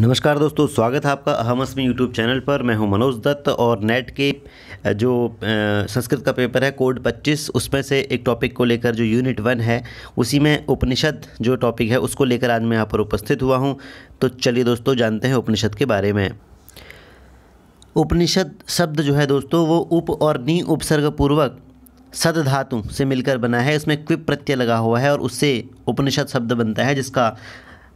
नमस्कार दोस्तों स्वागत है आपका अहम असमी यूट्यूब चैनल पर मैं हूं मनोज दत्त और नेट के जो संस्कृत का पेपर है कोड 25 उसमें से एक टॉपिक को लेकर जो यूनिट वन है उसी में उपनिषद जो टॉपिक है उसको लेकर आज मैं यहाँ पर उपस्थित हुआ हूं तो चलिए दोस्तों जानते हैं उपनिषद के बारे में उपनिषद शब्द जो है दोस्तों वो उप और नी उपसर्ग पूर्वक सद धातु से मिलकर बना है इसमें क्विप प्रत्यय लगा हुआ है और उससे उपनिषद शब्द बनता है जिसका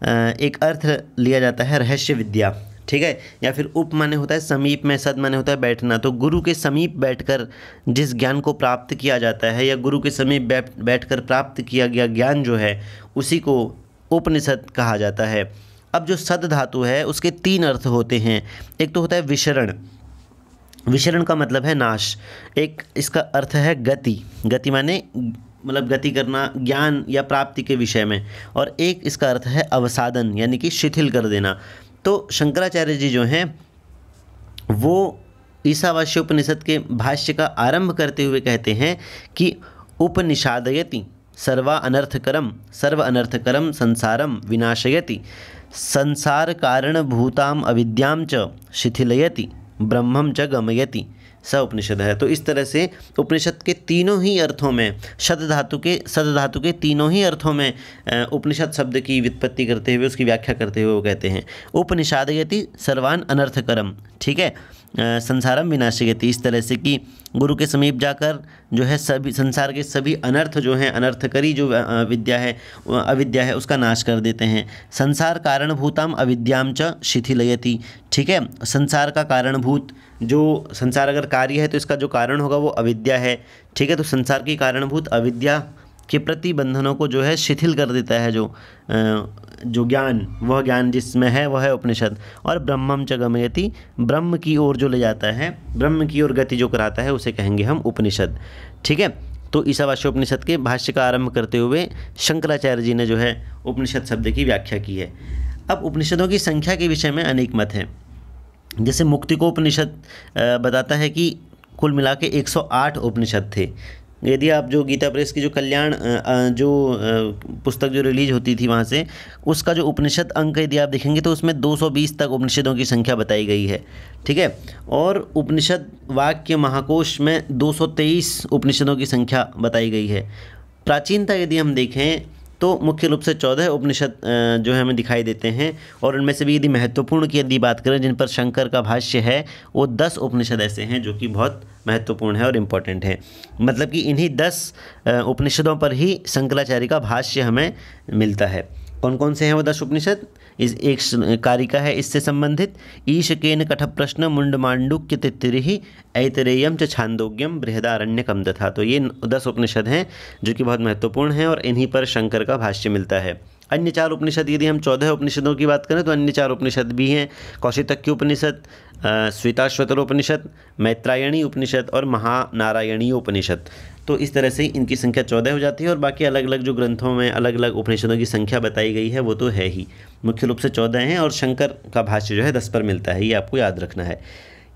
एक अर्थ लिया जाता है रहस्य विद्या ठीक है या फिर उप माने होता है समीप में सद माने होता है बैठना तो गुरु के समीप बैठकर जिस ज्ञान को प्राप्त किया जाता है या गुरु के समीप बैठकर प्राप्त किया गया ज्ञान जो है उसी को उपनिषद कहा जाता है अब जो सद धातु है उसके तीन अर्थ होते हैं एक तो होता है विशरण विशरण का मतलब है नाश एक इसका अर्थ है गति गति माने मतलब गति करना ज्ञान या प्राप्ति के विषय में और एक इसका अर्थ है अवसादन यानी कि शिथिल कर देना तो शंकराचार्य जी जो हैं वो ईसावास्य उपनिषद के भाष्य का आरंभ करते हुए कहते हैं कि उपनिषादयति सर्वा अनर्थकरम सर्व अनर्थकरम संसारम विनाशयति संसार कारण भूताम अविद्याम च शिथिलयति ब्रह्म च गमयति स उपनिषद है तो इस तरह से उपनिषद के तीनों ही अर्थों में शत धातु के सद धातु के तीनों ही अर्थों में उपनिषद शब्द की व्युत्पत्ति करते हुए उसकी व्याख्या करते हुए वो कहते हैं उपनिषाद यति सर्वान अनर्थकरम ठीक है संसारम विनाश कहती इस तरह से कि गुरु के समीप जाकर जो है सभी संसार के सभी अनर्थ जो हैं अनर्थकरी जो विद्या है अविद्या है उसका नाश कर देते हैं संसार कारणभूताम अविद्याम च शिथिलयति ठीक है संसार का कारणभूत जो संसार अगर कार्य है तो इसका जो कारण होगा वो अविद्या है ठीक है तो संसार की कारणभूत अविद्या के प्रति बंधनों को जो है शिथिल कर देता है जो जो ज्ञान वह ज्ञान जिसमें है वह है उपनिषद और ब्रह्मम च गमयति ब्रह्म की ओर जो ले जाता है ब्रह्म की ओर गति जो कराता है उसे कहेंगे हम उपनिषद ठीक है तो ईसावास्य उपनिषद के भाष्य का आरंभ करते हुए शंकराचार्य जी ने जो है उपनिषद शब्द की व्याख्या की है अब उपनिषदों की संख्या के विषय में अनेक मत हैं जैसे मुक्ति को उपनिषद बताता है कि कुल मिला के 108 उपनिषद थे यदि आप जो गीता प्रेस की जो कल्याण जो पुस्तक जो रिलीज होती थी वहाँ से उसका जो उपनिषद अंक यदि आप देखेंगे तो उसमें 220 तक उपनिषदों की संख्या बताई गई है ठीक है और उपनिषद वाक्य महाकोश में 223 उपनिषदों की संख्या बताई गई है प्राचीनता यदि हम देखें तो मुख्य रूप से चौदह उपनिषद जो है हमें दिखाई देते हैं और उनमें से भी यदि महत्वपूर्ण की यदि बात करें जिन पर शंकर का भाष्य है वो दस उपनिषद ऐसे हैं जो कि बहुत महत्वपूर्ण है और इम्पॉर्टेंट है मतलब कि इन्हीं दस उपनिषदों पर ही शंकराचार्य का भाष्य हमें मिलता है कौन कौन से हैं वो दस उपनिषद इस एक कारिका है इससे संबंधित ईशकेन कठ प्रश्न मुंडमांडुक्य तित्तिरि ऐतरेयम च छांदोग्यम कम तथा तो ये दस उपनिषद हैं जो कि बहुत महत्वपूर्ण हैं और इन्हीं पर शंकर का भाष्य मिलता है अन्य चार उपनिषद यदि हम चौदह उपनिषदों की बात करें तो अन्य चार उपनिषद भी हैं कौशितक्य उपनिषद श्वेताश्वतर उपनिषद मैत्रायणी उपनिषद और महानारायणी उपनिषद तो इस तरह से इनकी संख्या चौदह हो जाती है और बाकी अलग अलग जो ग्रंथों में अलग अलग उपनिषदों की संख्या बताई गई है वो तो है ही मुख्य रूप से चौदह हैं और शंकर का भाष्य जो है दस पर मिलता है ये आपको याद रखना है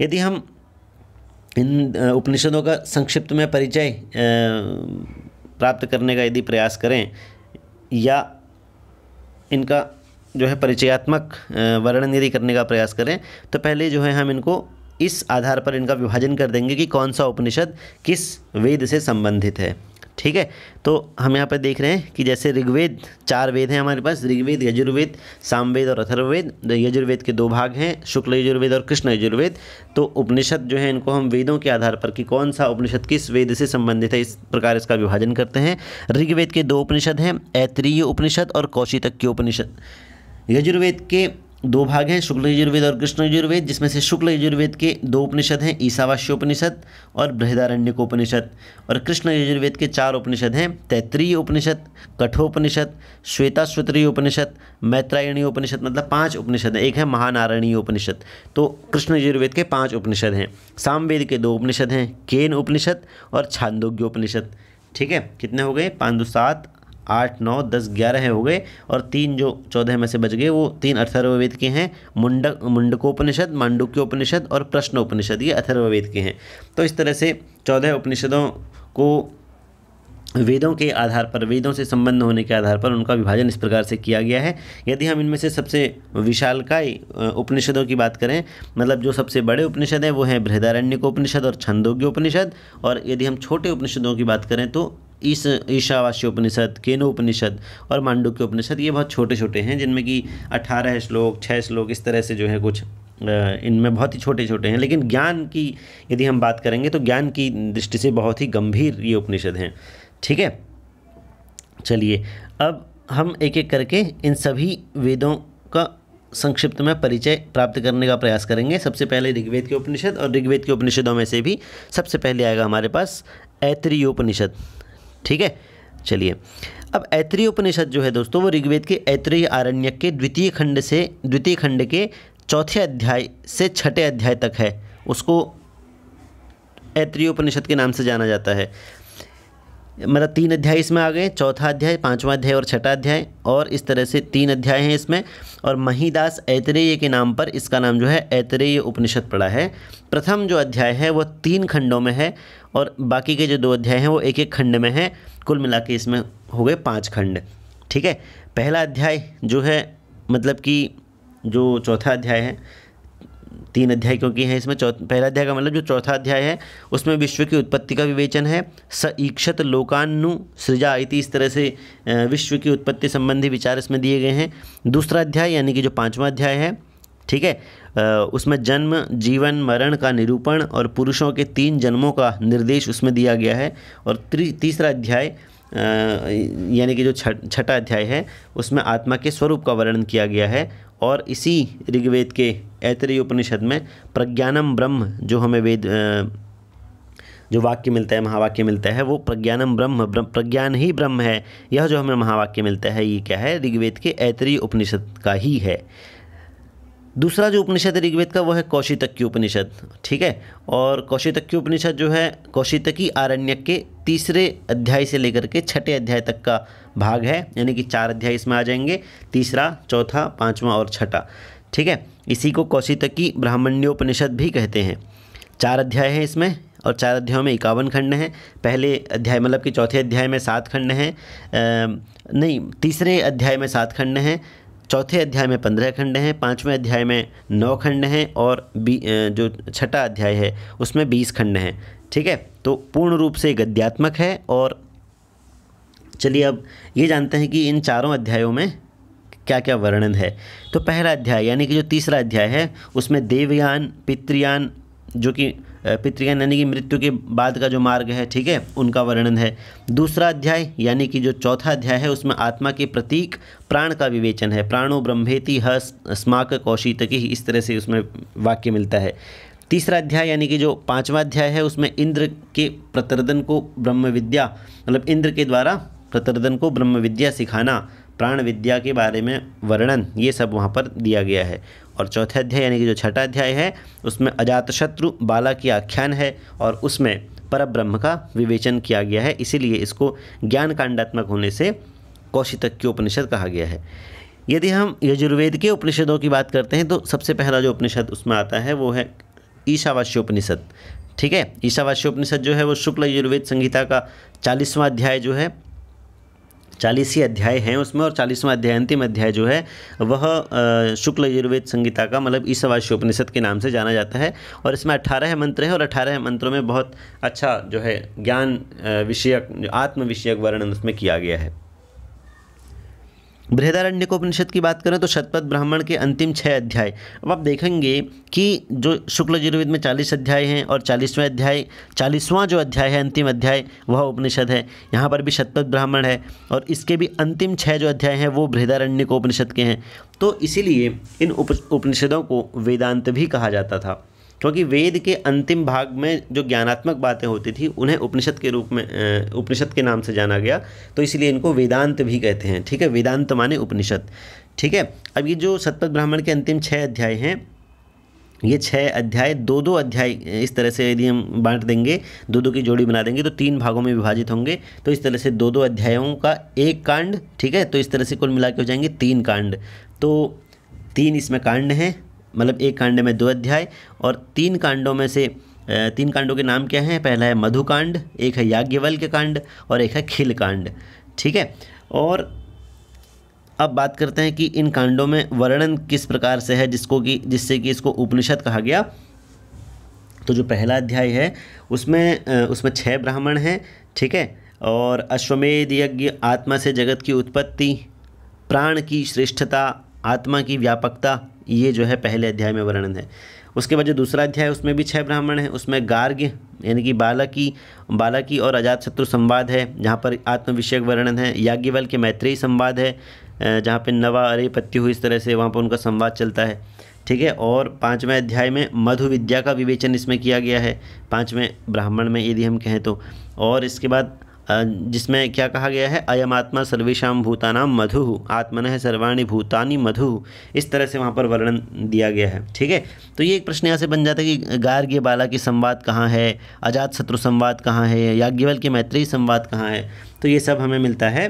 यदि हम इन उपनिषदों का संक्षिप्त में परिचय प्राप्त करने का यदि प्रयास करें या इनका जो है परिचयात्मक वर्णन यदि करने का प्रयास करें तो पहले जो है हम इनको इस आधार पर इनका विभाजन कर देंगे कि कौन सा उपनिषद किस वेद से संबंधित है ठीक है तो हम यहाँ पर देख रहे हैं कि जैसे ऋग्वेद चार वेद हैं हमारे पास ऋग्वेद यजुर्वेद सामवेद और अथर्ववेद तो यजुर्वेद के दो भाग हैं शुक्ल यजुर्वेद और कृष्ण यजुर्वेद तो उपनिषद जो है इनको हम वेदों के आधार पर कि कौन सा उपनिषद किस वेद से संबंधित है इस प्रकार इसका विभाजन करते हैं ऋग्वेद के दो उपनिषद हैं ऐतरीय उपनिषद और कौशितक्य के उपनिषद यजुर्वेद के दो भाग हैं शुक्ल यजुर्वेद और कृष्ण यजुर्वेद जिसमें से शुक्ल यजुर्वेद के दो उपनिषद हैं उपनिषद और उपनिषद और कृष्ण यजुर्वेद के चार उपनिषद हैं तैतरीय उपनिषद कठोपनिषद श्वेताश्वतरीय उपनिषद मैत्रायणीय उपनिषद मतलब पांच उपनिषद हैं एक है महानारायणीय उपनिषद तो कृष्ण यजुर्वेद के पाँच उपनिषद हैं सामवेद के दो उपनिषद हैं केन उपनिषद और छांदोग्य उपनिषद ठीक है कितने हो गए पाँच दो सात आठ नौ दस ग्यारह हो गए और तीन जो चौदह में से बच गए वो तीन अथर्ववेद के हैं मुंडक मुंडकोपनिषद मांडुक्योपनिषद और प्रश्नोपनिषद ये अथर्ववेद के हैं तो इस तरह से चौदह उपनिषदों को वेदों के आधार पर वेदों से संबंध होने के आधार पर उनका विभाजन इस प्रकार से किया गया है यदि हम इनमें से सबसे विशालकाय उपनिषदों की बात करें मतलब जो सबसे बड़े उपनिषद हैं वो हैं बृहदारण्य उपनिषद और छंदोग्य उपनिषद और यदि हम छोटे उपनिषदों की बात करें तो ईश ईशावासी उपनिषद केनो उपनिषद और मांडू के उपनिषद ये बहुत छोटे छोटे हैं जिनमें कि अठारह श्लोक छः श्लोक इस तरह से जो है कुछ इनमें बहुत ही छोटे छोटे हैं लेकिन ज्ञान की यदि हम बात करेंगे तो ज्ञान की दृष्टि से बहुत ही गंभीर ये उपनिषद हैं ठीक है चलिए अब हम एक एक करके इन सभी वेदों का संक्षिप्त में परिचय प्राप्त करने का प्रयास करेंगे सबसे पहले ऋग्वेद के उपनिषद और ऋग्वेद के उपनिषदों में से भी सबसे पहले आएगा हमारे पास उपनिषद ठीक है चलिए अब ऐत्रीय उपनिषद जो है दोस्तों वो ऋग्वेद के ऐत्रीय आरण्यक के द्वितीय खंड से द्वितीय खंड के चौथे अध्याय से छठे अध्याय तक है उसको ऐत्रीय उपनिषद के नाम से जाना जाता है मतलब तीन अध्याय इसमें आ गए चौथा अध्याय पांचवा अध्याय और छठा अध्याय और इस तरह से तीन अध्याय हैं इसमें और महीदास ऐतरेय के नाम पर इसका नाम जो है ऐतरेय उपनिषद पड़ा है प्रथम जो अध्याय है वो तीन खंडों में है और बाकी के जो दो अध्याय हैं वो एक एक खंड में है कुल मिला के इसमें हो गए पाँच खंड ठीक है पहला अध्याय जो है मतलब कि जो चौथा अध्याय है तीन अध्याय क्योंकि हैं इसमें पहला अध्याय का मतलब जो चौथा अध्याय है उसमें विश्व की उत्पत्ति का विवेचन है स ईक्षत लोकानु सृजा इति इस तरह से विश्व की उत्पत्ति संबंधी विचार इसमें दिए गए हैं दूसरा अध्याय यानी कि जो पाँचवा अध्याय है ठीक है उसमें जन्म जीवन मरण का निरूपण और पुरुषों के तीन जन्मों का निर्देश उसमें दिया गया है और तीसरा अध्याय यानी कि जो छठा अध्याय है उसमें आत्मा के स्वरूप का वर्णन किया गया है और इसी ऋग्वेद के ऐतरीय उपनिषद में प्रज्ञानम ब्रह्म जो हमें वेद जो वाक्य मिलता है महावाक्य मिलता है वो प्रज्ञानम ब्रह्म प्रज्ञान ही ब्रह्म है यह जो हमें महावाक्य मिलता है ये क्या है ऋग्वेद के ऐतरीय उपनिषद का ही है दूसरा जो उपनिषद है ऋग्वेद का वो है की उपनिषद ठीक है और की उपनिषद जो है कौशितकी आरण्यक के तीसरे अध्याय से लेकर के छठे अध्याय तक का भाग है यानी कि चार अध्याय इसमें आ जाएंगे तीसरा चौथा पाँचवा और छठा ठीक है इसी को कौशितकी ब्राह्मण्योपनिषद भी कहते हैं चार अध्याय हैं इसमें और चार अध्यायों में इक्यावन खंड हैं पहले अध्याय मतलब कि चौथे अध्याय में सात खंड हैं नहीं तीसरे अध्याय में सात खंड हैं चौथे अध्याय में पंद्रह खंड हैं पाँचवें अध्याय में नौ खंड हैं और बी जो छठा अध्याय है उसमें बीस खंड हैं ठीक है तो पूर्ण रूप से गद्यात्मक है और चलिए अब ये जानते हैं कि इन चारों अध्यायों में क्या क्या वर्णन है तो पहला अध्याय यानी कि जो तीसरा अध्याय है उसमें देवयान पितृयान जो कि पितृगण यानी कि मृत्यु के बाद का जो मार्ग है ठीक है उनका वर्णन है दूसरा अध्याय यानी कि जो चौथा अध्याय है उसमें आत्मा के प्रतीक प्राण का विवेचन है प्राणो ब्रह्मेति ह स्माक कौशितकी इस तरह से उसमें वाक्य मिलता है तीसरा अध्याय यानी कि जो पाँचवा अध्याय है उसमें इंद्र के प्रतर्दन को ब्रह्म विद्या मतलब इंद्र के द्वारा प्रतर्दन को ब्रह्म विद्या सिखाना प्राण विद्या के बारे में वर्णन ये सब वहाँ पर दिया गया है और चौथे अध्याय यानी कि जो छठा अध्याय है उसमें अजातशत्रु बाला की आख्यान है और उसमें पर ब्रह्म का विवेचन किया गया है इसीलिए इसको ज्ञान कांडात्मक होने से कौशितक के उपनिषद कहा गया है यदि हम यजुर्वेद के उपनिषदों की बात करते हैं तो सबसे पहला जो उपनिषद उसमें आता है वो है ईशावास्योपनिषद ठीक है ईशावास्योपनिषद जो है वो शुक्ल यजुर्वेद संहिता का चालीसवां अध्याय जो है चालीस ही अध्याय हैं उसमें और चालीसवां अध्याय अंतिम अध्याय जो है वह शुक्ल यजुर्वेद संगीता का मतलब ईसवाश्योपनिषद के नाम से जाना जाता है और इसमें अठारह मंत्र हैं और अठारह मंत्रों में बहुत अच्छा जो है ज्ञान विषयक आत्म विषयक वर्णन उसमें किया गया है बृहदारण्य उपनिषद की बात करें तो शतपथ ब्राह्मण के अंतिम छः अध्याय अब आप देखेंगे कि जो शुक्ल जुर्वेद में चालीस अध्याय हैं और चालीसवें अध्याय चालीसवां जो अध्याय है अंतिम अध्याय वह उपनिषद है यहाँ पर भी शतपथ ब्राह्मण है और इसके भी अंतिम छः जो अध्याय हैं वो बृहदारण्य उपनिषद के हैं तो इसीलिए इन उप उपनिषदों को वेदांत भी कहा जाता था क्योंकि वेद के अंतिम भाग में जो ज्ञानात्मक बातें होती थी उन्हें उपनिषद के रूप में उपनिषद के नाम से जाना गया तो इसलिए इनको वेदांत भी कहते हैं ठीक है वेदांत माने उपनिषद ठीक है अब ये जो सतपथ ब्राह्मण के अंतिम छः अध्याय हैं ये छः अध्याय दो दो अध्याय इस तरह से यदि हम बांट देंगे दो दो की जोड़ी बना देंगे तो तीन भागों में विभाजित होंगे तो इस तरह से दो दो अध्यायों का एक कांड ठीक है तो इस तरह से कुल मिला के हो जाएंगे तीन कांड तो तीन इसमें कांड हैं मतलब एक कांड में दो अध्याय और तीन कांडों में से तीन कांडों के नाम क्या हैं पहला है मधुकांड एक है के कांड और एक है खिल कांड ठीक है और अब बात करते हैं कि इन कांडों में वर्णन किस प्रकार से है जिसको कि जिससे कि इसको उपनिषद कहा गया तो जो पहला अध्याय है उसमें उसमें छः ब्राह्मण हैं ठीक है और अश्वमेध यज्ञ आत्मा से जगत की उत्पत्ति प्राण की श्रेष्ठता आत्मा की व्यापकता ये जो है पहले अध्याय में वर्णन है उसके बाद जो दूसरा अध्याय उसमें भी छह ब्राह्मण हैं उसमें गार्ग यानी कि बालाकी की और अजातशत्रु संवाद है जहाँ पर आत्मविषयक वर्णन है याज्ञवल के मैत्रेयी संवाद है जहाँ पर नवा अरे पत्ती हुई इस तरह से वहाँ पर उनका संवाद चलता है ठीक है और पाँचवें अध्याय में मधु विद्या का विवेचन इसमें किया गया है पाँचवें ब्राह्मण में यदि हम कहें तो और इसके बाद जिसमें क्या कहा गया है अयम आत्मा सर्वेशम भूतानाम मधु आत्मन है सर्वाणी भूतानी मधु इस तरह से वहाँ पर वर्णन दिया गया है ठीक है तो ये एक प्रश्न यहाँ से बन जाता है कि गार्ग्य बाला की संवाद कहाँ है अजात शत्रु संवाद कहाँ है याज्ञवल के मैत्री संवाद कहाँ है तो ये सब हमें मिलता है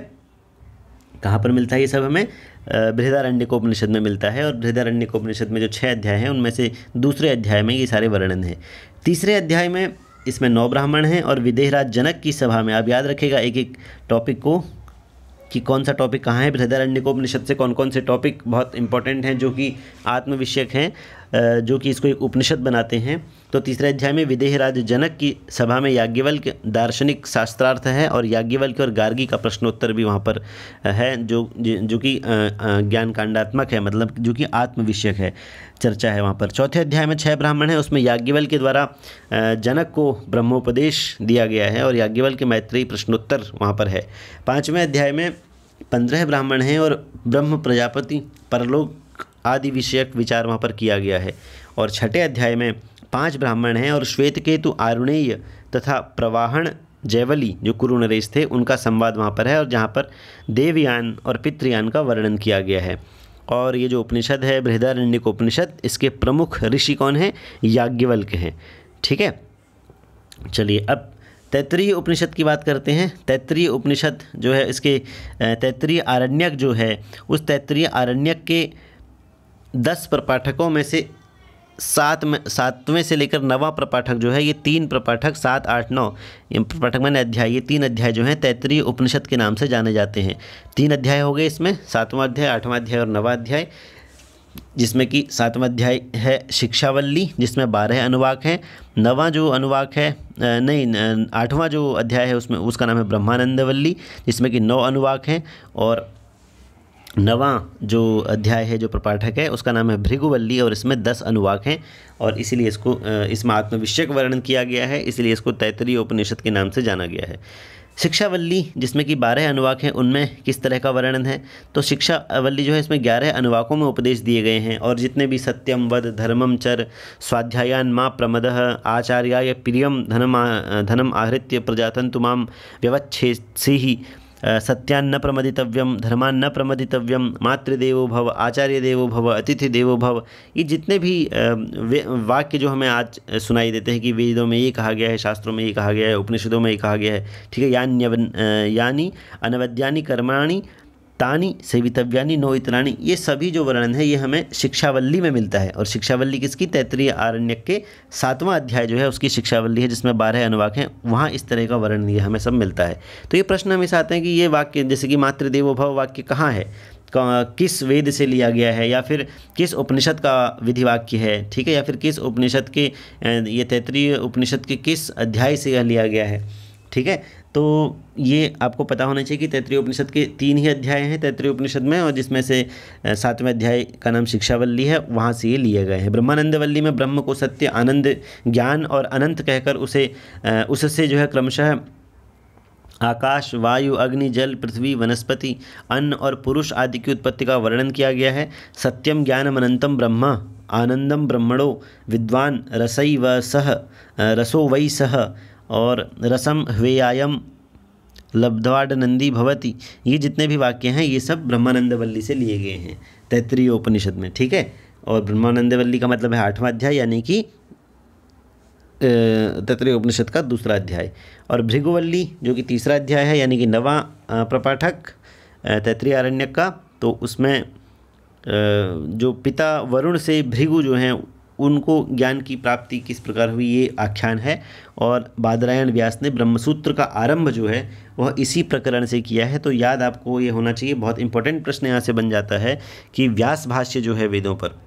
कहाँ पर मिलता है ये सब हमें बृहदारण्य उपनिषद में मिलता है और बृहदारण्य उपनिषद में जो छः अध्याय हैं उनमें से दूसरे अध्याय में ये सारे वर्णन हैं तीसरे अध्याय में इसमें नौ ब्राह्मण हैं और विदेहराज जनक की सभा में आप याद रखेगा एक एक टॉपिक को कि कौन सा टॉपिक कहाँ है बृहदारण्य को उपनिषद से कौन कौन से टॉपिक बहुत इंपॉर्टेंट हैं जो कि आत्मविषयक हैं जो कि इसको एक उपनिषद बनाते हैं तो तीसरे अध्याय में विदेह राज जनक की सभा में याज्ञवल के दार्शनिक शास्त्रार्थ है और याज्ञवल के और गार्गी का प्रश्नोत्तर भी वहाँ पर है जो जो कि ज्ञान कांडात्मक है मतलब जो कि आत्मविषयक है चर्चा है वहाँ पर चौथे अध्याय में छह ब्राह्मण है उसमें याज्ञवल के द्वारा जनक को ब्रह्मोपदेश दिया गया है और याज्ञवल के मैत्री प्रश्नोत्तर वहाँ पर है पाँचवें अध्याय में पंद्रह ब्राह्मण हैं और ब्रह्म प्रजापति परलोक आदि विषयक विचार वहाँ पर किया गया है और छठे अध्याय में पांच ब्राह्मण हैं और श्वेत केतु आरुणेय तथा प्रवाहण जैवली जो नरेश थे उनका संवाद वहाँ पर है और जहाँ पर देवयान और पितृयान का वर्णन किया गया है और ये जो उपनिषद है बृहदारण्यक उपनिषद इसके प्रमुख ऋषि कौन हैं याज्ञवल्क हैं ठीक है चलिए अब तैतरीय उपनिषद की बात करते हैं तैतरीय उपनिषद जो है इसके तैतरीय आरण्यक जो है उस तैतरीय आरण्यक के दस प्रपाठकों में से सात में सातवें से लेकर नवा प्रपाठक जो है ये तीन प्रपाठक सात आठ नौ प्रपाठक मैंने अध्याय ये तीन अध्याय जो हैं तैतरीय उपनिषद के नाम से जाने जाते हैं तीन अध्याय हो गए इसमें सातवां अध्याय आठवां अध्याय और नवा अध्याय जिसमें कि सातवां अध्याय है शिक्षावल्ली जिसमें बारह अनुवाक हैं नवा जो अनुवाक है नहीं आठवां जो अध्याय है उसमें उसका नाम है ब्रह्मानंदवल्ली जिसमें कि नौ अनुवाक हैं और नवा जो अध्याय है जो प्रपाठक है उसका नाम है भृगुवल्ली और इसमें दस अनुवाक हैं और इसीलिए इसको इसमें का वर्णन किया गया है इसीलिए इसको तैतरीय उपनिषद के नाम से जाना गया है शिक्षावल्ली जिसमें कि बारह अनुवाक हैं उनमें किस तरह का वर्णन है तो शिक्षावल्ली जो है इसमें ग्यारह अनुवाकों में उपदेश दिए गए हैं और जितने भी सत्यम वध धर्मम चर स्वाध्यायान माँ प्रमद आचार्याय प्रियम धनम धनम आहृत्य प्रजातंतु माम व्यवच्छेसी सत्यान्न प्रमदितव्यम धर्मान्न प्रमदितव्यम मातृदेवो भव आचार्य देवो भव अतिथि देवो भव ये जितने भी वाक्य जो हमें आज सुनाई देते हैं कि वेदों में ये कहा गया है शास्त्रों में ये कहा गया है उपनिषदों में ये कहा गया है ठीक है यान्य यानी अनवद्यानी कर्माणी तानी सेवितव्यानी नोइतरानी ये सभी जो वर्णन है ये हमें शिक्षावल्ली में मिलता है और शिक्षावल्ली किसकी तैतरीय आरण्यक के सातवां अध्याय जो है उसकी शिक्षावल्ली है जिसमें बारह अनुवाक हैं वहाँ इस तरह का वर्णन ये हमें सब मिलता है तो ये प्रश्न हमेशा आते हैं कि ये वाक्य जैसे कि मातृदेवो भव वाक्य कहाँ है किस वेद से लिया गया है या फिर किस उपनिषद का विधि वाक्य है ठीक है या फिर किस उपनिषद के ये तैतरीय उपनिषद के किस अध्याय से यह लिया गया है ठीक है तो ये आपको पता होना चाहिए कि तैतृय उपनिषद के तीन ही अध्याय हैं तैतृय उपनिषद में और जिसमें से सातवें अध्याय का नाम शिक्षावल्ली है वहाँ से ये लिए गए हैं ब्रह्मानंदवल्ली में ब्रह्म को सत्य आनंद ज्ञान और अनंत कहकर उसे उससे जो है क्रमशः आकाश वायु अग्नि जल पृथ्वी वनस्पति अन्न और पुरुष आदि की उत्पत्ति का वर्णन किया गया है सत्यम ज्ञानम अनंतम ब्रह्म आनंदम ब्रह्मणो विद्वान रसई व सह रसो वै सह और रसम हवेयायम लब्धवाड नंदी भवती ये जितने भी वाक्य हैं ये सब ब्रह्मानंद वल्ली से लिए गए हैं तैतरीय उपनिषद में ठीक है और ब्रह्मानंद वल्ली का मतलब है आठवां अध्याय यानी कि तैतरीय उपनिषद का दूसरा अध्याय और भृगुवल्ली जो कि तीसरा अध्याय है यानी कि नवा प्रपाठक तैतरीय आरण्यक का तो उसमें जो पिता वरुण से भृगु जो हैं उनको ज्ञान की प्राप्ति किस प्रकार हुई ये आख्यान है और बादरायण व्यास ने ब्रह्मसूत्र का आरंभ जो है वह इसी प्रकरण से किया है तो याद आपको ये होना चाहिए बहुत इंपॉर्टेंट प्रश्न यहाँ से बन जाता है कि व्यास भाष्य जो है वेदों पर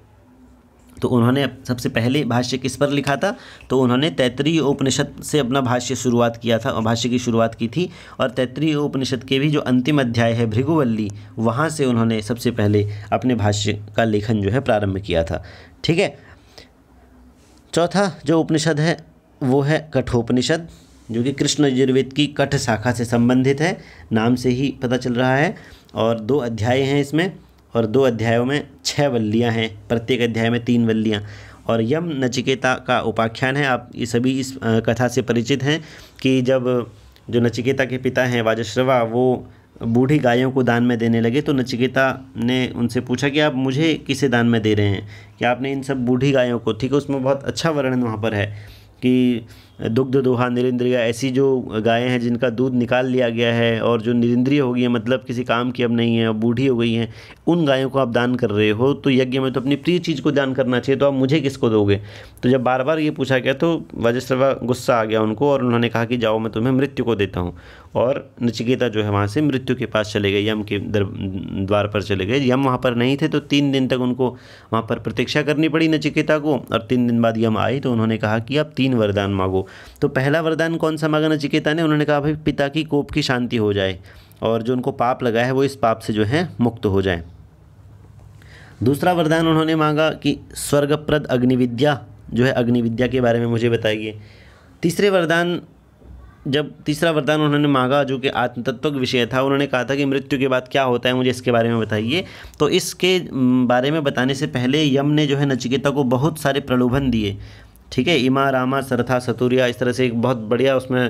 तो उन्होंने सबसे पहले भाष्य किस पर लिखा था तो उन्होंने तैतरीय उपनिषद से अपना भाष्य शुरुआत किया था भाष्य की शुरुआत की थी और तैतरीय उपनिषद के भी जो अंतिम अध्याय है भृगुवल्ली वहाँ से उन्होंने सबसे पहले अपने भाष्य का लेखन जो है प्रारंभ किया था ठीक है चौथा जो उपनिषद है वो है कठोपनिषद जो कि कृष्ण यजुर्वेद की कठ शाखा से संबंधित है नाम से ही पता चल रहा है और दो अध्याय हैं इसमें और दो अध्यायों में छः वल्लियाँ हैं प्रत्येक अध्याय में तीन वल्लियाँ और यम नचिकेता का उपाख्यान है आप ये सभी इस कथा से परिचित हैं कि जब जो नचिकेता के पिता हैं वाजश्रवा वो बूढ़ी गायों को दान में देने लगे तो नचिकेता ने उनसे पूछा कि आप मुझे किसे दान में दे रहे हैं कि आपने इन सब बूढ़ी गायों को ठीक है उसमें बहुत अच्छा वर्णन वहाँ पर है कि दुग्ध दोहा निरिंद्रिया ऐसी जो गायें हैं जिनका दूध निकाल लिया गया है और जो निरिंद्रिय हो गई हैं मतलब किसी काम की अब नहीं है अब बूढ़ी हो गई हैं उन गायों को आप दान कर रहे हो तो यज्ञ में तो अपनी प्रिय चीज़ को दान करना चाहिए तो आप मुझे किसको दोगे तो जब बार बार ये पूछा गया तो वजस्रवा गुस्सा आ गया उनको और उन्होंने कहा कि जाओ मैं तुम्हें मृत्यु को देता हूँ और नचिकेता जो है वहाँ से मृत्यु के पास चले गए यम के द्वार पर चले गए यम वहाँ पर नहीं थे तो तीन दिन तक उनको वहाँ पर प्रतीक्षा करनी पड़ी नचिकेता को और तीन दिन बाद यम आई तो उन्होंने कहा कि आप तीन वरदान मांगो तो पहला वरदान कौन सा मांगा नचिकेता ने उन्होंने कहा भाई पिता की कोप की शांति हो जाए और जो उनको पाप लगा है वो इस पाप से जो है मुक्त हो जाए दूसरा वरदान उन्होंने मांगा कि स्वर्गप्रद अग्निविद्या जो है अग्निविद्या के बारे में मुझे बताइए तीसरे वरदान जब तीसरा वरदान उन्होंने मांगा जो कि आत्मतत्व विषय था उन्होंने कहा था कि मृत्यु के बाद क्या होता है मुझे इसके बारे में बताइए तो इसके बारे में बताने से पहले यम ने जो है नचिकेता को बहुत सारे प्रलोभन दिए ठीक है इमा रामा सरथा सतुरिया इस तरह से एक बहुत बढ़िया उसमें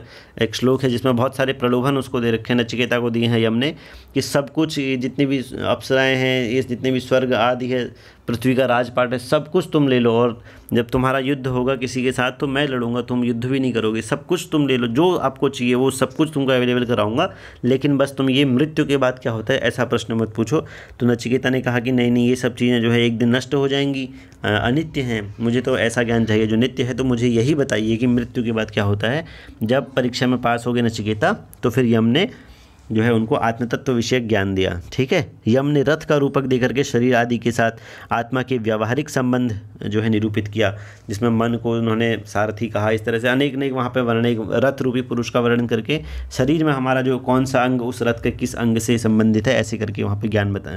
एक श्लोक है जिसमें बहुत सारे प्रलोभन उसको दे रखे हैं नचिकेता को दिए हैं यम ने कि सब कुछ जितनी भी अप्सराएं हैं ये जितने भी स्वर्ग आदि है पृथ्वी का राजपाट है सब कुछ तुम ले लो और जब तुम्हारा युद्ध होगा किसी के साथ तो मैं लड़ूंगा तुम युद्ध भी नहीं करोगे सब कुछ तुम ले लो जो आपको चाहिए वो सब कुछ तुमको अवेलेबल कराऊंगा लेकिन बस तुम ये मृत्यु के बाद क्या होता है ऐसा प्रश्न मत पूछो तो नचिकेता ने कहा कि नहीं नहीं ये सब चीज़ें जो है एक दिन नष्ट हो जाएंगी अनित्य हैं मुझे तो ऐसा ज्ञान चाहिए जो नित्य है तो मुझे यही बताइए कि मृत्यु के बाद क्या होता है जब परीक्षा में पास हो गए नचिकेता तो फिर यम ने जो है उनको आत्मतत्व विषय ज्ञान दिया ठीक है यम ने रथ का रूपक देकर के शरीर आदि के साथ आत्मा के व्यावहारिक संबंध जो है निरूपित किया जिसमें मन को उन्होंने सारथी कहा इस तरह से अनेक अनेक वहाँ पे वर्णन एक रथ रूपी पुरुष का वर्णन करके शरीर में हमारा जो कौन सा अंग उस रथ के किस अंग से संबंधित है ऐसे करके वहाँ पर ज्ञान बता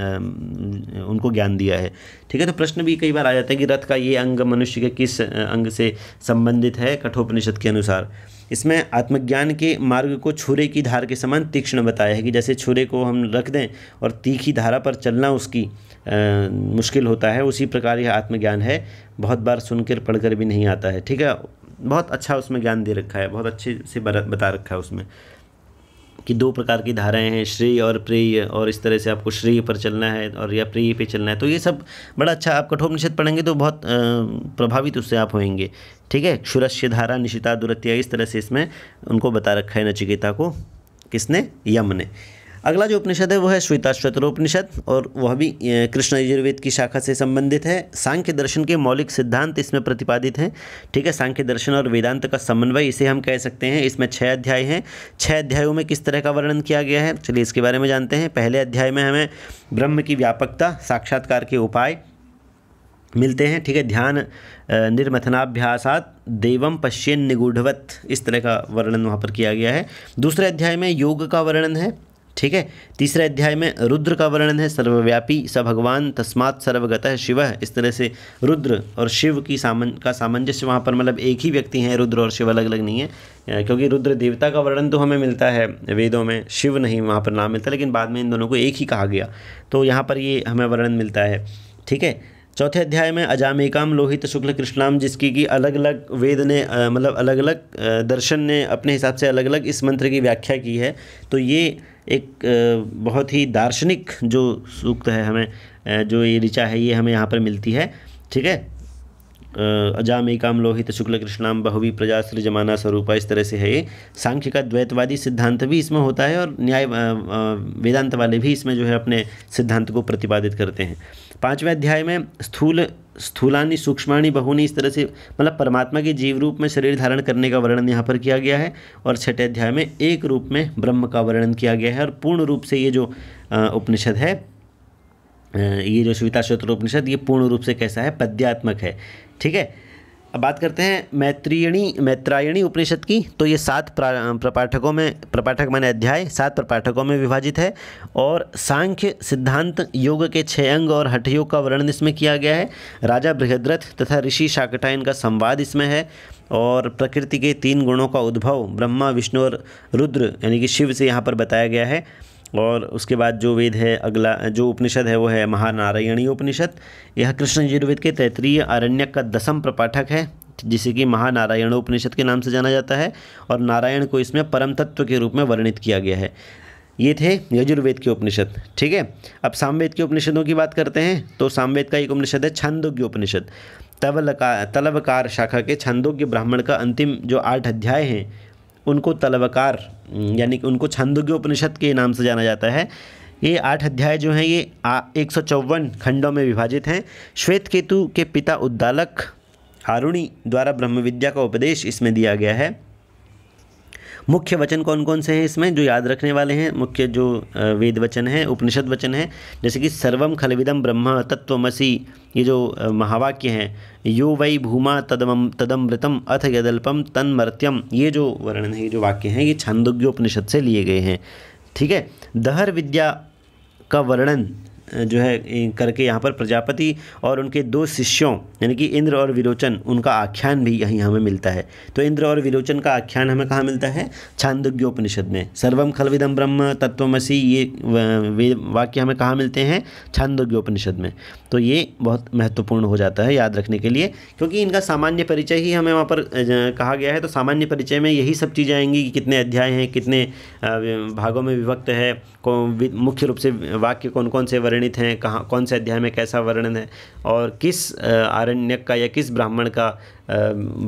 उनको ज्ञान दिया है ठीक है तो प्रश्न भी कई बार आ जाता है कि रथ का ये अंग मनुष्य के किस अंग से संबंधित है कठोपनिषद के अनुसार इसमें आत्मज्ञान के मार्ग को छुरे की धार के समान तीक्ष्ण बताया है कि जैसे छुरे को हम रख दें और तीखी धारा पर चलना उसकी आ, मुश्किल होता है उसी प्रकार यह आत्मज्ञान है बहुत बार सुनकर पढ़कर भी नहीं आता है ठीक है बहुत अच्छा उसमें ज्ञान दे रखा है बहुत अच्छे से बता रखा है उसमें कि दो प्रकार की धाराएं हैं श्रेय और प्रेय और इस तरह से आपको श्रेय पर चलना है और या प्रेय पे चलना है तो ये सब बड़ा अच्छा आप कठोर निषेध पढ़ेंगे तो बहुत प्रभावित उससे आप होंगे ठीक है क्षुरस्य धारा निशिता दुरत्या इस तरह से इसमें उनको बता रखा है नचिकेता को किसने यम ने अगला जो उपनिषद है वह है श्वेताश्वेत्र उपनिषद और वह भी कृष्ण यजुर्वेद की शाखा से संबंधित है सांख्य दर्शन के मौलिक सिद्धांत इसमें प्रतिपादित हैं ठीक है सांख्य दर्शन और वेदांत का समन्वय इसे हम कह सकते हैं इसमें छः अध्याय हैं छः अध्यायों में किस तरह का वर्णन किया गया है चलिए इसके बारे में जानते हैं पहले अध्याय में हमें ब्रह्म की व्यापकता साक्षात्कार के उपाय मिलते हैं ठीक है ध्यान निर्मथनाभ्यासात देवम पश्चिम निगूढ़वत इस तरह का वर्णन वहाँ पर किया गया है दूसरे अध्याय में योग का वर्णन है ठीक है तीसरे अध्याय में रुद्र का वर्णन है सर्वव्यापी स भगवान तस्मात् सर्वगत शिव इस तरह से रुद्र और शिव की सामन का सामंजस्य वहाँ पर मतलब एक ही व्यक्ति हैं रुद्र और शिव अलग अलग नहीं है क्योंकि रुद्र देवता का वर्णन तो हमें मिलता है वेदों में शिव नहीं वहाँ पर नाम मिलता लेकिन बाद में इन दोनों को एक ही कहा गया तो यहाँ पर ये हमें वर्णन मिलता है ठीक है चौथे अध्याय में अजामेकाम लोहित शुक्ल कृष्णाम जिसकी कि अलग अलग वेद ने मतलब अलग अलग दर्शन ने अपने हिसाब से अलग अलग इस मंत्र की व्याख्या की है तो ये एक बहुत ही दार्शनिक जो सूक्त है हमें जो ये ऋचा है ये हमें यहाँ पर मिलती है ठीक है अजाम एकाम लोहित शुक्ल कृष्णाम बहुवी प्रजा जमाना स्वरूपा इस तरह से है ये सांख्य का द्वैतवादी सिद्धांत भी इसमें होता है और न्याय वेदांत वाले भी इसमें जो है अपने सिद्धांत को प्रतिपादित करते हैं पाँचवें अध्याय में स्थूल स्थूलानी सूक्ष्माणी बहुनी इस तरह से मतलब परमात्मा के जीव रूप में शरीर धारण करने का वर्णन यहाँ पर किया गया है और छठे अध्याय में एक रूप में ब्रह्म का वर्णन किया गया है और पूर्ण रूप से ये जो उपनिषद है ये जो श्विता श्रोत्र उपनिषद ये पूर्ण रूप से कैसा है पद्यात्मक है ठीक है अब बात करते हैं मैत्रियणी मैत्रायणी उपनिषद की तो ये सात प्रपाठकों में प्रपाठक माने अध्याय सात प्रपाठकों में विभाजित है और सांख्य सिद्धांत योग के छह अंग और हठयोग का वर्णन इसमें किया गया है राजा बृहद्रथ तथा ऋषि शाकटायन का संवाद इसमें है और प्रकृति के तीन गुणों का उद्भव ब्रह्मा विष्णु और रुद्र यानी कि शिव से यहाँ पर बताया गया है और उसके बाद जो वेद है अगला जो उपनिषद है वो है महानारायणी उपनिषद यह कृष्ण यजुर्वेद के तैतरीय आरण्यक का दसम प्रपाठक है जिसे कि महानारायण उपनिषद के नाम से जाना जाता है और नारायण को इसमें परम तत्व के रूप में वर्णित किया गया है ये थे यजुर्वेद के उपनिषद ठीक है अब सामवेद के उपनिषदों की बात करते हैं तो सामवेद का एक उपनिषद है छांदोग्य उपनिषद तवलकार तलवकार शाखा के छांदोग्य ब्राह्मण का अंतिम जो आठ अध्याय हैं उनको तलवकार यानी कि उनको छंदोग्य उपनिषद के नाम से जाना जाता है ये आठ अध्याय जो हैं ये एक सौ चौवन खंडों में विभाजित हैं श्वेत केतु के पिता उद्दालक आरुणी द्वारा ब्रह्म विद्या का उपदेश इसमें दिया गया है मुख्य वचन कौन कौन से हैं इसमें जो याद रखने वाले हैं मुख्य जो वेद वचन है उपनिषद वचन है जैसे कि सर्वम खलविदम ब्रह्म तत्वमसी ये जो महावाक्य हैं यो वै भूमा तदम तदमृतम अथ यदल्पम तन्मर्त्यम ये जो वर्णन है ये जो वाक्य हैं ये छांदोग्योपनिषद से लिए गए हैं ठीक है दहर विद्या का वर्णन जो है करके यहाँ पर प्रजापति और उनके दो शिष्यों यानी कि इंद्र और विरोचन उनका आख्यान भी यहीं हमें मिलता है तो इंद्र और विरोचन का आख्यान हमें कहाँ मिलता है छांदोग्योपनिषद में सर्वम खलविदम ब्रह्म तत्वमसी ये वाक्य हमें कहाँ मिलते हैं छांदोग्योपनिषद में तो ये बहुत महत्वपूर्ण हो जाता है याद रखने के लिए क्योंकि इनका सामान्य परिचय ही हमें वहाँ पर कहा गया है तो सामान्य परिचय में यही सब चीज़ें आएंगी कि कितने अध्याय हैं कितने भागों में विभक्त है मुख्य रूप से वाक्य कौन कौन से वर्ण वर्णित हैं कहाँ कौन से अध्याय में कैसा वर्णन है और किस आरण्यक का या किस ब्राह्मण का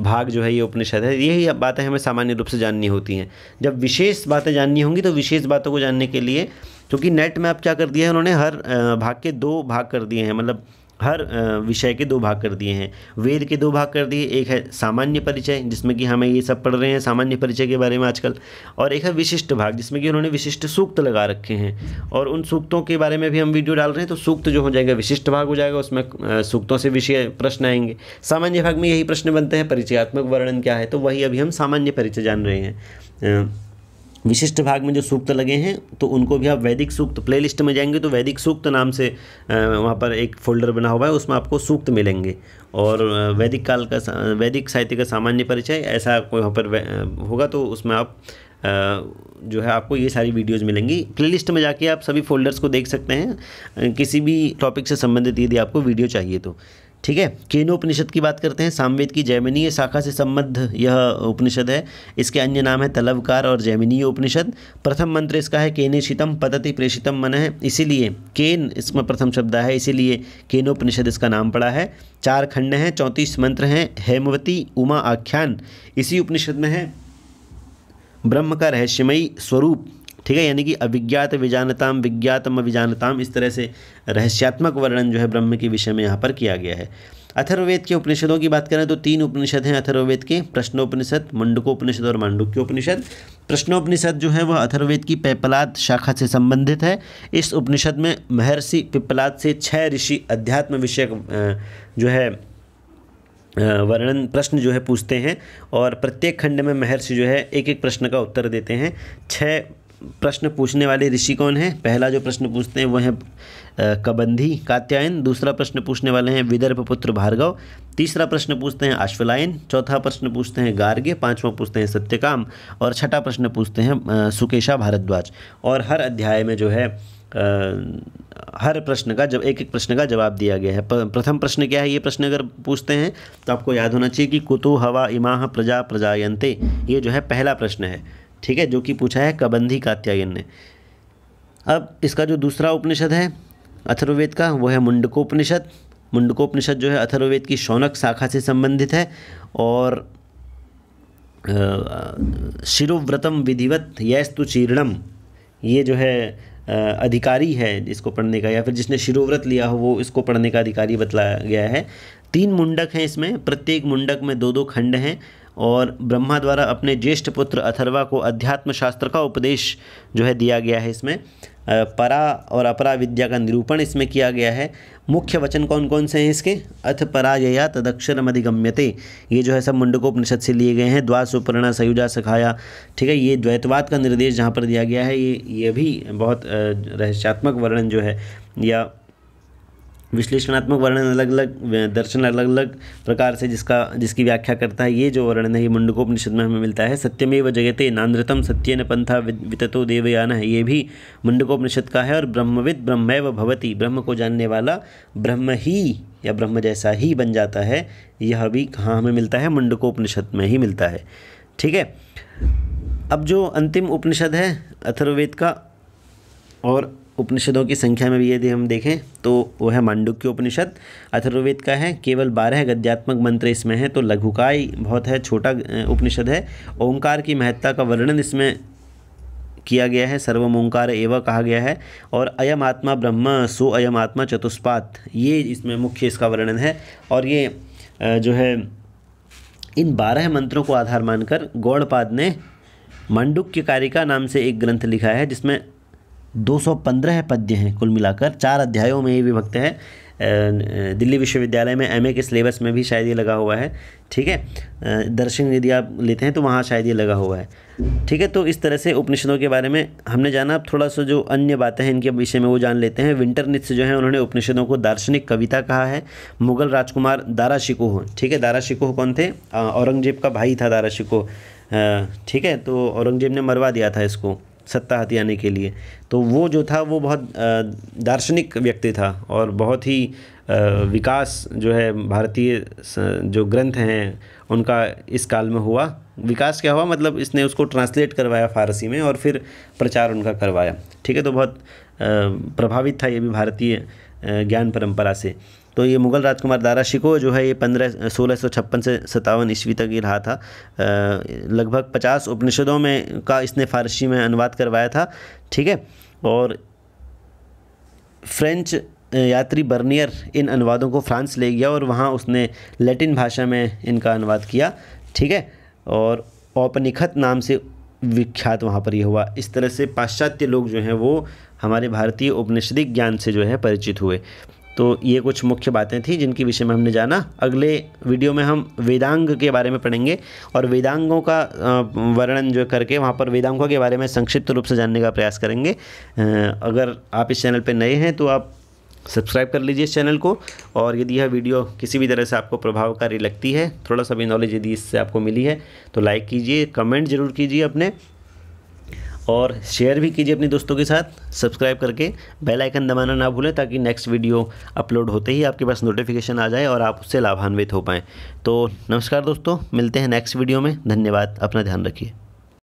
भाग जो है ये उपनिषद है यही बातें हमें सामान्य रूप से जाननी होती हैं जब विशेष बातें जाननी होंगी तो विशेष बातों को जानने के लिए क्योंकि नेट में आप क्या कर दिया है उन्होंने हर भाग के दो भाग कर दिए हैं मतलब हर विषय के दो भाग कर दिए हैं वेद के दो भाग कर दिए एक है सामान्य परिचय जिसमें कि हमें ये सब पढ़ रहे हैं सामान्य परिचय के बारे में आजकल और एक है विशिष्ट भाग जिसमें कि उन्होंने विशिष्ट सूक्त लगा रखे हैं और उन सूक्तों के बारे में भी हम वीडियो डाल रहे हैं तो सूक्त जो हो जाएगा विशिष्ट भाग हो जाएगा उसमें सूक्तों से विषय प्रश्न आएंगे सामान्य भाग में यही प्रश्न बनते हैं परिचयात्मक वर्णन क्या है तो वही अभी हम सामान्य परिचय जान रहे हैं विशिष्ट भाग में जो सूक्त लगे हैं तो उनको भी आप वैदिक सूक्त प्लेलिस्ट में जाएंगे तो वैदिक सूक्त नाम से वहाँ पर एक फोल्डर बना हुआ है उसमें आपको सूक्त मिलेंगे और वैदिक काल का वैदिक साहित्य का सामान्य परिचय ऐसा कोई वहाँ पर होगा तो उसमें आप जो है आपको ये सारी वीडियोज़ मिलेंगी प्लेलिस्ट में जाके आप सभी फोल्डर्स को देख सकते हैं किसी भी टॉपिक से संबंधित यदि आपको वीडियो चाहिए तो ठीक है केनो उपनिषद की बात करते हैं सामवेद की जैमिनीय शाखा से संबद्ध यह उपनिषद है इसके अन्य नाम है तलवकार और जैमिनीय उपनिषद प्रथम मंत्र इसका है केनेशितम पतति प्रेषितम मन है इसीलिए केन इसमें प्रथम शब्द है इसीलिए केनोपनिषद इसका नाम पड़ा है चार खंड हैं चौंतीस मंत्र हैं हेमवती उमा आख्यान इसी उपनिषद में है ब्रह्म का रहस्यमयी स्वरूप ठीक है यानी कि अभिज्ञात विजानताम विज्ञातम अभिजानताम इस तरह से रहस्यात्मक वर्णन जो है ब्रह्म के विषय में यहाँ पर किया गया है अथर्ववेद के उपनिषदों की बात करें तो तीन उपनिषद हैं अथर्ववेद के प्रश्नोपनिषद मंडकोपनिषद और उपनिषद प्रश्नोपनिषद जो है वह अथर्ववेद की पैपलाद शाखा से संबंधित है इस उपनिषद में महर्षि पिपलाद से छह ऋषि अध्यात्म विषयक जो है वर्णन प्रश्न जो है पूछते हैं और प्रत्येक खंड में महर्षि जो है एक एक प्रश्न का उत्तर देते हैं छः प्रश्न पूछने वाले ऋषि कौन हैं पहला जो प्रश्न पूछते हैं वह है कबंधी कात्यायन दूसरा प्रश्न पूछने वाले हैं विदर्भ पुत्र भार्गव तीसरा प्रश्न पूछते हैं अश्वलायन चौथा प्रश्न पूछते हैं गार्ग्य पांचवा पूछते हैं सत्यकाम और छठा प्रश्न पूछते हैं सुकेशा भारद्वाज और हर अध्याय में जो है हर प्रश्न का जब एक एक प्रश्न का जवाब दिया गया है प्रथम प्रश्न क्या है ये प्रश्न अगर पूछते हैं तो आपको याद होना चाहिए कि कुतु हवा इमाह प्रजा प्रजायंते ये जो है पहला प्रश्न है ठीक है जो कि पूछा है कबंधी कात्यायन ने अब इसका जो दूसरा उपनिषद है अथर्ववेद का वो है मुंडकोपनिषद मुंडकोपनिषद जो है अथर्ववेद की शौनक शाखा से संबंधित है और शिरोव्रतम विधिवत यस्तु चीर्णम ये जो है अधिकारी है इसको पढ़ने का या फिर जिसने शिरोव्रत लिया हो वो इसको पढ़ने का अधिकारी बतलाया गया है तीन मुंडक हैं इसमें प्रत्येक मुंडक में दो दो खंड हैं और ब्रह्मा द्वारा अपने ज्येष्ठ पुत्र अथर्वा को अध्यात्म शास्त्र का उपदेश जो है दिया गया है इसमें परा और अपरा विद्या का निरूपण इसमें किया गया है मुख्य वचन कौन कौन से हैं इसके अथ पराजया तदक्षरम अधिगम्यते ये जो है सब मुंडकोपनिषद से लिए गए हैं द्वा सुपर्णा सयुजा सखाया ठीक है ये द्वैतवाद का निर्देश जहाँ पर दिया गया है ये ये भी बहुत रहस्यात्मक वर्णन जो है या विश्लेषणात्मक वर्णन अलग अलग दर्शन अलग अलग प्रकार से जिसका जिसकी व्याख्या करता है ये जो वर्णन है ये मुंडकोपनिषद में हमें मिलता है सत्यमेव जगते नान्द्रतम सत्यन पंथा वितो देवयान है ये भी मुंडकोपनिषद का है और ब्रह्मविद ब्रह्मैव भवती ब्रह्म को जानने वाला ब्रह्म ही या ब्रह्म जैसा ही बन जाता है यह भी कहाँ हमें मिलता है मुंडकोपनिषद में ही मिलता है ठीक है अब जो अंतिम उपनिषद है अथर्ववेद का और उपनिषदों की संख्या में भी यदि हम देखें तो वो है मांडुक्य उपनिषद अथर्वेद का है केवल बारह गद्यात्मक मंत्र इसमें हैं तो लघुकाय बहुत है छोटा उपनिषद है ओंकार की महत्ता का वर्णन इसमें किया गया है सर्वम ओंकार एवं कहा गया है और अयम आत्मा ब्रह्म सो अयम आत्मा चतुष्पात ये इसमें मुख्य इसका वर्णन है और ये जो है इन बारह मंत्रों को आधार मानकर गौड़पाद ने मांडुक्य कारिका नाम से एक ग्रंथ लिखा है जिसमें 215 पद्य हैं कुल मिलाकर चार अध्यायों में ये विभक्त है दिल्ली विश्वविद्यालय में एमए के सिलेबस में भी शायद ये लगा हुआ है ठीक है दर्शन यदि आप लेते हैं तो वहाँ शायद ये लगा हुआ है ठीक है तो इस तरह से उपनिषदों के बारे में हमने जाना अब थोड़ा सा जो अन्य बातें हैं इनके विषय में वो जान लेते हैं विंटर नृत्य जो है उन्होंने उपनिषदों को दार्शनिक कविता कहा है मुगल राजकुमार दारा शिकोह ठीक है दारा शिकोह कौन थे औरंगजेब का भाई था दारा शिकोह ठीक है तो औरंगजेब ने मरवा दिया था इसको सत्ता हथियाने के लिए तो वो जो था वो बहुत दार्शनिक व्यक्ति था और बहुत ही विकास जो है भारतीय जो ग्रंथ हैं उनका इस काल में हुआ विकास क्या हुआ मतलब इसने उसको ट्रांसलेट करवाया फारसी में और फिर प्रचार उनका करवाया ठीक है तो बहुत प्रभावित था ये भी भारतीय ज्ञान परंपरा से तो ये मुग़ल राजकुमार दारा शिको जो है ये पंद्रह सोलह सौ छप्पन से सतावन ईस्वी तक ये रहा था लगभग पचास उपनिषदों में का इसने फ़ारसी में अनुवाद करवाया था ठीक है और फ्रेंच यात्री बर्नियर इन अनुवादों को फ्रांस ले गया और वहाँ उसने लैटिन भाषा में इनका अनुवाद किया ठीक है और औपनिखत नाम से विख्यात वहाँ पर ये हुआ इस तरह से पाश्चात्य लोग जो हैं वो हमारे भारतीय उपनिषदिक ज्ञान से जो है परिचित हुए तो ये कुछ मुख्य बातें थी जिनके विषय में हमने जाना अगले वीडियो में हम वेदांग के बारे में पढ़ेंगे और वेदांगों का वर्णन जो करके वहाँ पर वेदांगों के बारे में संक्षिप्त रूप से जानने का प्रयास करेंगे अगर आप इस चैनल पर नए हैं तो आप सब्सक्राइब कर लीजिए इस चैनल को और यदि यह वीडियो किसी भी तरह से आपको प्रभावकारी लगती है थोड़ा सा भी नॉलेज यदि इससे आपको मिली है तो लाइक कीजिए कमेंट ज़रूर कीजिए अपने और शेयर भी कीजिए अपने दोस्तों के साथ सब्सक्राइब करके बेल आइकन दबाना ना भूलें ताकि नेक्स्ट वीडियो अपलोड होते ही आपके पास नोटिफिकेशन आ जाए और आप उससे लाभान्वित हो पाएँ तो नमस्कार दोस्तों मिलते हैं नेक्स्ट वीडियो में धन्यवाद अपना ध्यान रखिए